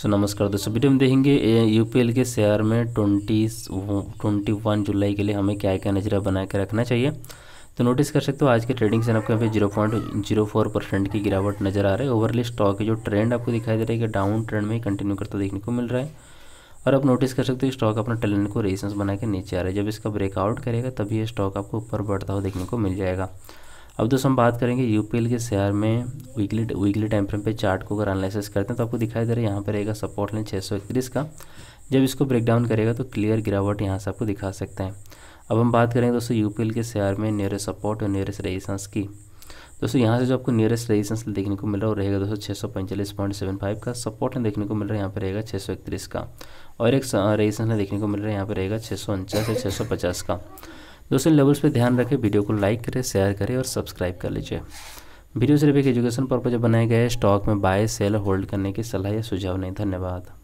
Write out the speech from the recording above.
सो नमस्कार दोस्तों वीडियो में देखेंगे यूपीएल के शेयर में ट्वेंटी ट्वेंटी वन जुलाई के लिए हमें क्या क्या नजरा बना के रखना चाहिए तो नोटिस कर सकते हो आज के ट्रेडिंग से आपको यहाँ पे zero point zero four percent की गिरावट नजर आ रहा है ओवरली स्टॉक की जो ट्रेंड आपको दिखाई दे रहा है कि डाउन ट्रेंड में कंटिन्यू करता देखने को मिल रहा है और आप नोटिस कर सकते हो स्टॉक अपना टैलेंट को रेजिस्टेंस बना के नीचे आ रहा है जब इसका ब्रेकआउट करेगा तभी ये स्टॉक आपको ऊपर बढ़ता हुआ देखने को मिल जाएगा अब दोस्तों हम बात करेंगे यूपीएल के शेयर में वीकली वीकली टाइम फ्रेम पे चार्ट को अगर एनालिसिस करते हैं तो आपको दिखाई दे रहा है यहाँ पर रहेगा सपोर्ट लाइन छः का जब इसको ब्रेक डाउन करेगा तो क्लियर गिरावट यहाँ से आपको दिखा सकते हैं अब हम बात करेंगे दोस्तों यूपीएल के शेयर में नियरेस्ट सपोर्ट और नियरेस्ट रेजिस्टेंस की दोस्तों यहाँ से जो आपको नियरेस्ट रेजिस्टेंस देखने को मिल रहा है रहेगा दोस्तों छः सौ पैंतालीस पॉइंट सेवन फाइव का सपोर्ट ने देखने को मिल रहा है यहाँ पर रहेगा छः सौ इकतीस का और एक रेजिस्टेंस देखने को मिल रहा है यहाँ पर रहेगा छः सौ उनचास छः सौ पचास का दूसरे लेवल्स पे ध्यान रखें वीडियो को लाइक करें शेयर करें और सब्सक्राइब कर लीजिए वीडियो सिर्फ एक एजुकेशन पर्पज बनाए गए स्टॉक में बाय सेल होल्ड करने की सलाह या सुझाव नहीं धन्यवाद